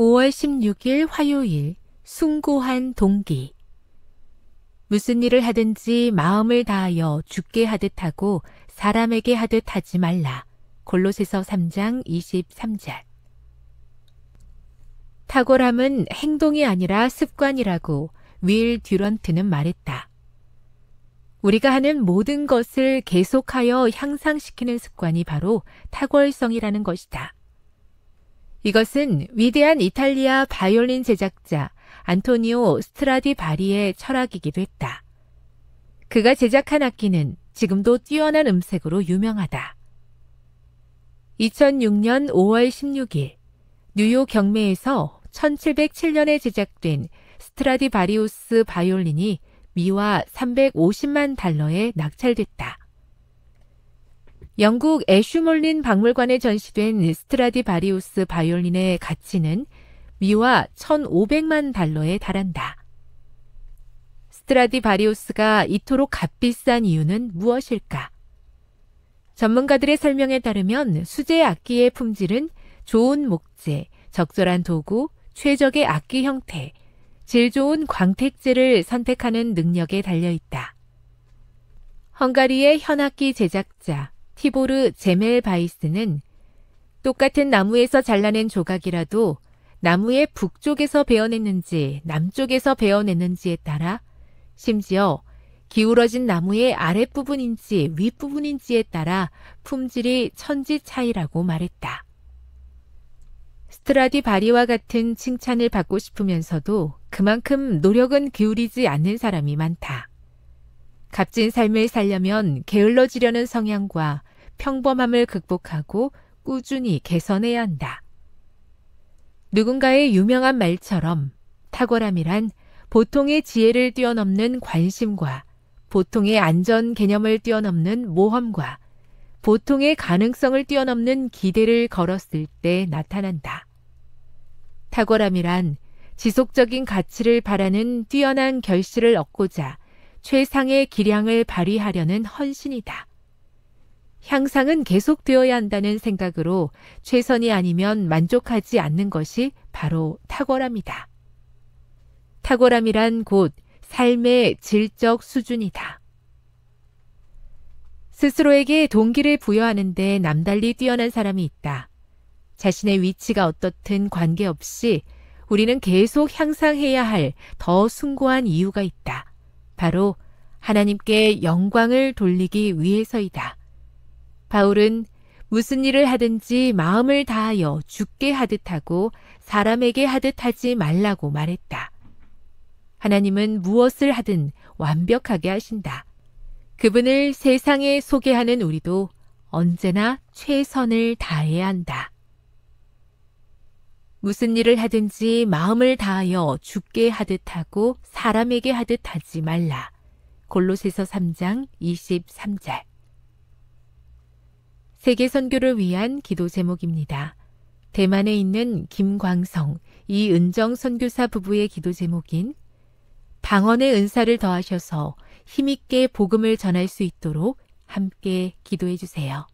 5월 16일 화요일 숭고한 동기 무슨 일을 하든지 마음을 다하여 죽게 하듯 하고 사람에게 하듯 하지 말라. 골로새서 3장 23절 탁월함은 행동이 아니라 습관이라고 윌 듀런트는 말했다. 우리가 하는 모든 것을 계속하여 향상시키는 습관이 바로 탁월성이라는 것이다. 이것은 위대한 이탈리아 바이올린 제작자 안토니오 스트라디 바리의 철학이기도 했다. 그가 제작한 악기는 지금도 뛰어난 음색으로 유명하다. 2006년 5월 16일 뉴욕 경매에서 1707년에 제작된 스트라디바리우스 바이올린이 미화 350만 달러에 낙찰됐다. 영국 애슈몰린 박물관에 전시된 스트라디 바리우스 바이올린의 가치는 미화 1,500만 달러에 달한다. 스트라디 바리우스가 이토록 값비싼 이유는 무엇일까? 전문가들의 설명에 따르면 수제 악기의 품질은 좋은 목재, 적절한 도구, 최적의 악기 형태, 질 좋은 광택재를 선택하는 능력에 달려 있다. 헝가리의 현악기 제작자 티보르 제멜바이스는 똑같은 나무에서 잘라낸 조각이라도 나무의 북쪽에서 베어냈는지 남쪽에서 베어냈는지에 따라 심지어 기울어진 나무의 아랫부분인지 윗부분인지에 따라 품질이 천지 차이라고 말했다. 스트라디 바리와 같은 칭찬을 받고 싶으면서도 그만큼 노력은 기울이지 않는 사람이 많다. 값진 삶을 살려면 게을러지려는 성향과 평범함을 극복하고 꾸준히 개선해야 한다. 누군가의 유명한 말처럼 탁월함이란 보통의 지혜를 뛰어넘는 관심과 보통의 안전 개념을 뛰어넘는 모험과 보통의 가능성을 뛰어넘는 기대를 걸었을 때 나타난다. 탁월함이란 지속적인 가치를 바라는 뛰어난 결실을 얻고자 최상의 기량을 발휘하려는 헌신이다. 향상은 계속되어야 한다는 생각으로 최선이 아니면 만족하지 않는 것이 바로 탁월함이다. 탁월함이란 곧 삶의 질적 수준이다. 스스로에게 동기를 부여하는데 남달리 뛰어난 사람이 있다. 자신의 위치가 어떻든 관계없이 우리는 계속 향상해야 할 더 숭고한 이유가 있다. 바로 하나님께 영광을 돌리기 위해서이다. 바울은 무슨 일을 하든지 마음을 다하여 죽게 하듯 하고 사람에게 하듯 하지 말라고 말했다. 하나님은 무엇을 하든 완벽하게 하신다. 그분을 세상에 소개하는 우리도 언제나 최선을 다해야 한다. 무슨 일을 하든지 마음을 다하여 죽게 하듯 하고 사람에게 하듯 하지 말라. 골로새서 3장 23절 세계 선교를 위한 기도 제목입니다. 대만에 있는 김광성, 이은정 선교사 부부의 기도 제목인 방언의 은사를 더하셔서 힘있게 복음을 전할 수 있도록 함께 기도해 주세요.